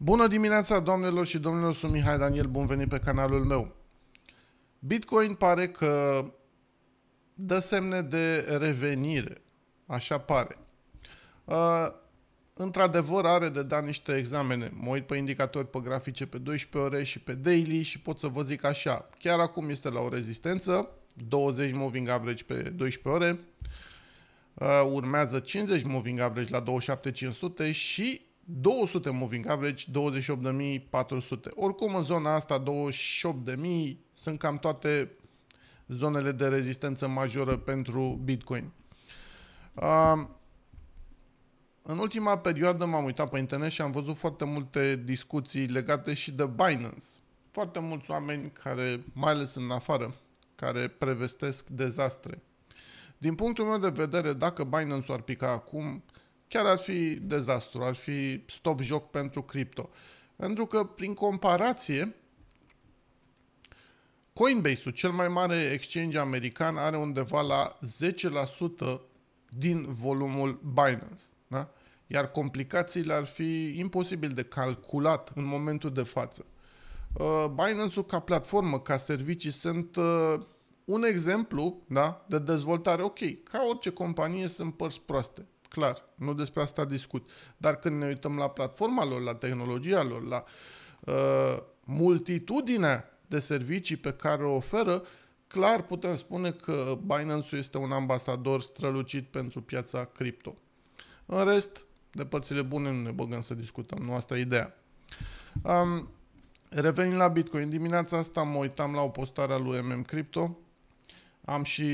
Bună dimineața, doamnelor și domnilor, sunt Mihai Daniel, bun venit pe canalul meu. Bitcoin pare că dă semne de revenire, așa pare. Uh, într-adevăr are de dat niște examene. Mă uit pe indicatori, pe grafice, pe 12 ore și pe daily și pot să vă zic așa. Chiar acum este la o rezistență, 20 moving average pe 12 ore, uh, urmează 50 moving average la 27500 și 200 moving average, 28.400. Oricum în zona asta 28.000 sunt cam toate zonele de rezistență majoră pentru Bitcoin. Uh, în ultima perioadă m-am uitat pe internet și am văzut foarte multe discuții legate și de Binance. Foarte mulți oameni care, mai ales în afară, care prevestesc dezastre. Din punctul meu de vedere, dacă Binance ar pica acum, uh, chiar ar fi dezastru, ar fi stop joc pentru cripto. Pentru că, prin comparație, Coinbase-ul, cel mai mare exchange american, are undeva la 10% din volumul Binance. Da? Iar complicațiile ar fi imposibil de calculat în momentul de față. Uh, Binance-ul ca platformă, ca servicii, sunt uh, un exemplu da, de dezvoltare. Ok, ca orice companie sunt părți proaste clar, nu despre asta discut. Dar când ne uităm la platforma lor, la tehnologia lor, la uh, multitudinea de servicii pe care o oferă, clar putem spune că Binance este un ambasador strălucit pentru piața cripto. În rest, de părțile bune nu ne băgăm să discutăm, nu asta e ideea. Um, revenind la Bitcoin, dimineața asta mă uitam la o postare a lui MM Crypto, am și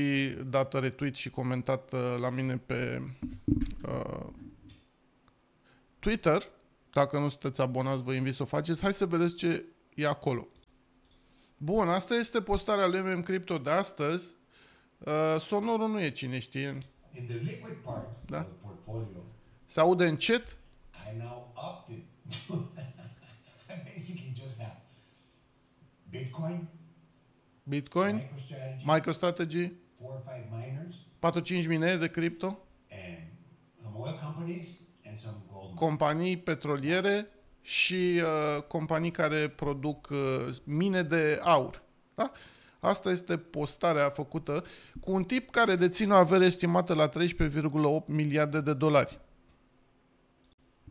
dat retweet și comentat uh, la mine pe Uh, Twitter, dacă nu sunteți abonați, vă invit să o faceți. Hai să vedeți ce e acolo. Bun, asta este postarea MM Crypto de astăzi. Uh, sonorul nu e cine știe. da? Se aude încet. I now opted. basically just have Bitcoin, Bitcoin MicroStrategy, 4-5 mineri de cripto, companii petroliere și uh, companii care produc uh, mine de aur. Da? Asta este postarea făcută cu un tip care deține o avere estimată la 13,8 miliarde de dolari.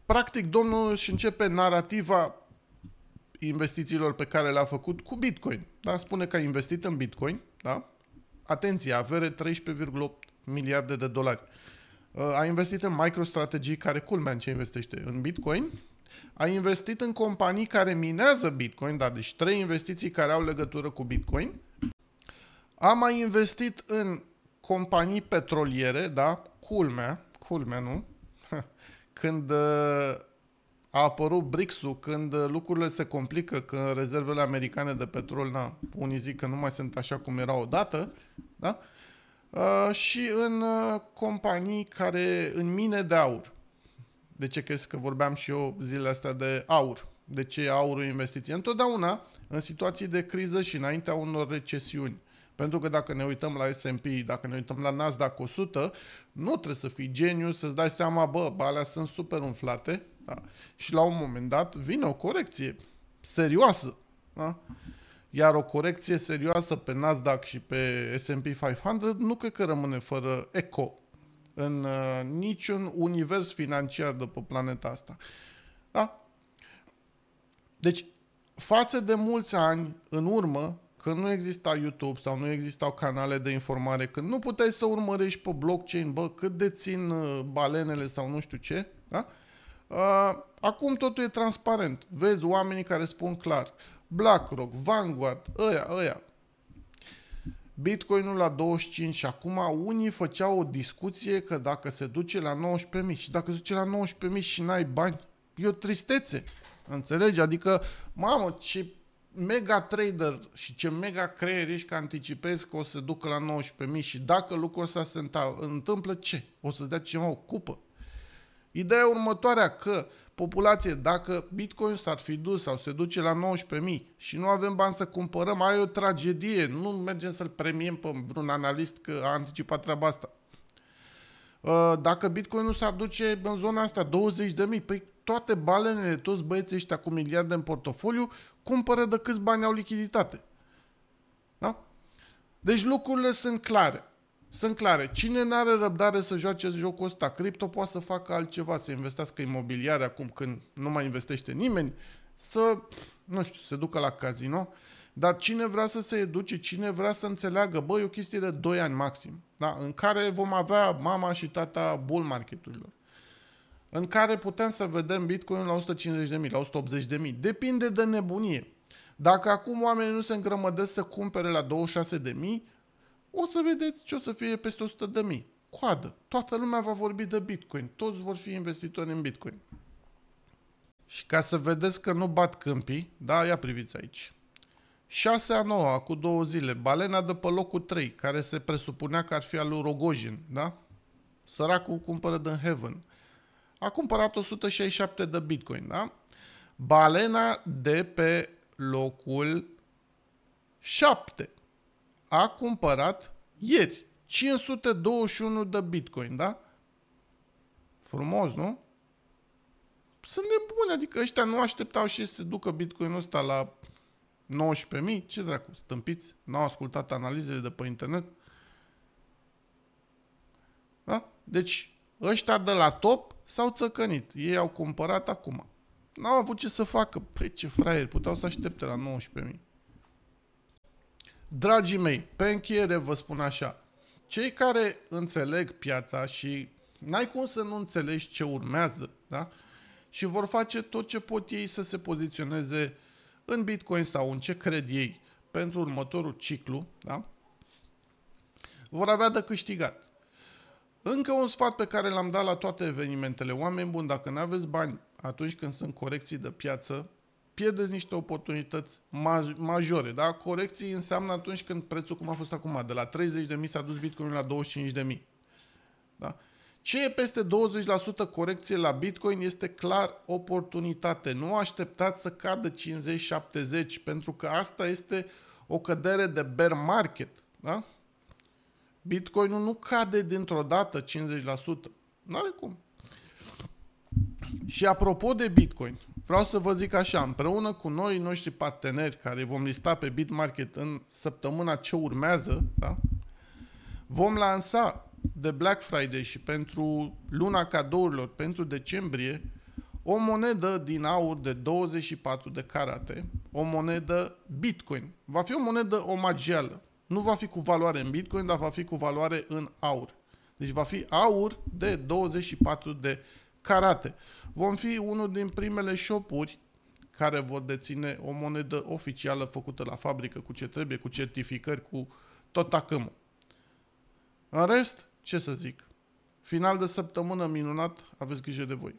Practic, domnul își începe narativa investițiilor pe care le-a făcut cu Bitcoin. Da? Spune că a investit în Bitcoin, da? atenție, avere 13,8 miliarde de dolari. Uh, a investit în MicroStrategy, care culmea în ce investește? În Bitcoin. A investit în companii care minează Bitcoin, da, deci trei investiții care au legătură cu Bitcoin. A mai investit în companii petroliere, da, culmea, culmea, nu? Când uh, a apărut BRICS-ul, când uh, lucrurile se complică, când rezervele americane de petrol, na, unii zic că nu mai sunt așa cum era odată, da? Uh, Uh, și în uh, companii care în mine de aur. De ce crezi că vorbeam și eu zilele astea de aur? De ce aurul investiție? Întotdeauna, în situații de criză și înaintea unor recesiuni. Pentru că dacă ne uităm la S&P, dacă ne uităm la Nasdaq 100, nu trebuie să fii geniu să-ți dai seama, bă, bă alea sunt super umflate da? și la un moment dat vine o corecție serioasă. Da? iar o corecție serioasă pe Nasdaq și pe S&P 500 nu cred că rămâne fără eco în uh, niciun univers financiar de pe planeta asta. Da? Deci, față de mulți ani în urmă, când nu exista YouTube sau nu existau canale de informare, când nu puteai să urmărești pe blockchain, bă, cât de țin uh, balenele sau nu știu ce, da? Uh, acum totul e transparent. Vezi oamenii care spun clar. BlackRock, Vanguard, ăia, ăia. Bitcoinul la 25 și acum unii făceau o discuție că dacă se duce la 19.000 și dacă se duce la 19.000 și n-ai bani, e o tristețe. Înțelegi? Adică, mamă, ce mega trader și ce mega creier ești că anticipezi că o să se ducă la 19.000 și dacă lucrul ăsta se întâmplă, ce? O să-ți dea cineva o cupă. Ideea următoarea că populație, dacă Bitcoin s-ar fi dus sau se duce la 19.000 și nu avem bani să cumpărăm, ai o tragedie. Nu mergem să-l premiem pe vreun analist că a anticipat treaba asta. Uh, dacă Bitcoin nu s-ar duce în zona asta, 20.000, păi toate balenele, toți băieții ăștia cu miliarde în portofoliu, cumpără de câți bani au lichiditate. Da? Deci lucrurile sunt clare sunt clare. Cine nu are răbdare să joace jocul ăsta? Cripto poate să facă altceva, să investească imobiliare acum când nu mai investește nimeni, să, nu știu, se ducă la casino. Dar cine vrea să se educe, cine vrea să înțeleagă, băi, o chestie de 2 ani maxim, da? în care vom avea mama și tata bull marketurilor în care putem să vedem Bitcoin la 150.000, la 180.000. Depinde de nebunie. Dacă acum oamenii nu se îngrămădesc să cumpere la 26.000, o să vedeți ce o să fie peste 100 de mii. Coadă. Toată lumea va vorbi de Bitcoin. Toți vor fi investitori în Bitcoin. Și ca să vedeți că nu bat câmpii, da, ia priviți aici. 6 a 9, cu două zile, Balena de pe locul 3, care se presupunea că ar fi al lui Rogojin, da? Săracul cumpără din Heaven. A cumpărat 167 de bitcoin, da? Balena de pe locul 7 a cumpărat ieri 521 de bitcoin, da? Frumos, nu? Sunt nebuni, adică ăștia nu așteptau și să ducă bitcoinul ăsta la 19.000, ce dracu, stâmpiți? N-au ascultat analizele de pe internet? Da? Deci, ăștia de la top s-au țăcănit. Ei au cumpărat acum. N-au avut ce să facă. Păi ce fraier, puteau să aștepte la 19.000. Dragii mei, pe încheiere vă spun așa. Cei care înțeleg piața și n-ai cum să nu înțelegi ce urmează, da? Și vor face tot ce pot ei să se poziționeze în Bitcoin sau în ce cred ei pentru următorul ciclu, da? Vor avea de câștigat. Încă un sfat pe care l-am dat la toate evenimentele. Oameni buni, dacă nu aveți bani atunci când sunt corecții de piață, pierdeți niște oportunități majore. Da? Corecții înseamnă atunci când prețul, cum a fost acum, de la 30.000 s-a dus Bitcoin la 25.000. Da? Ce e peste 20% corecție la Bitcoin este clar oportunitate. Nu așteptați să cadă 50-70 pentru că asta este o cădere de bear market. Da? Bitcoinul nu cade dintr-o dată 50%. N-are cum. Și apropo de Bitcoin, Vreau să vă zic așa, împreună cu noi, noștri parteneri care vom lista pe BitMarket în săptămâna ce urmează, da? vom lansa de Black Friday și pentru luna cadourilor, pentru decembrie, o monedă din aur de 24 de carate, o monedă Bitcoin. Va fi o monedă omagială. Nu va fi cu valoare în Bitcoin, dar va fi cu valoare în aur. Deci va fi aur de 24 de carate. Vom fi unul din primele șopuri care vor deține o monedă oficială făcută la fabrică, cu ce trebuie, cu certificări, cu tot tacâmul. În rest, ce să zic? Final de săptămână minunat, aveți grijă de voi.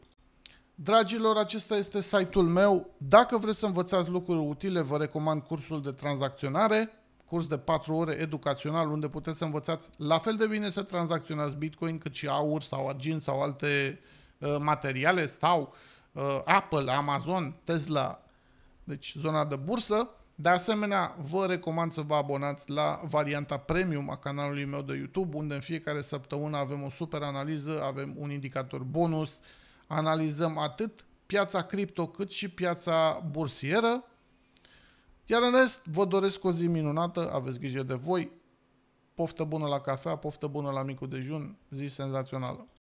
Dragilor, acesta este site-ul meu. Dacă vreți să învățați lucruri utile, vă recomand cursul de tranzacționare, curs de 4 ore educațional, unde puteți să învățați la fel de bine să tranzacționați Bitcoin, cât și aur sau argint sau alte uh, Uh, materiale stau uh, Apple, Amazon, Tesla, deci zona de bursă. De asemenea, vă recomand să vă abonați la varianta premium a canalului meu de YouTube, unde în fiecare săptămână avem o super analiză, avem un indicator bonus, analizăm atât piața cripto cât și piața bursieră. Iar în rest, vă doresc o zi minunată, aveți grijă de voi, poftă bună la cafea, poftă bună la micul dejun, zi senzațională!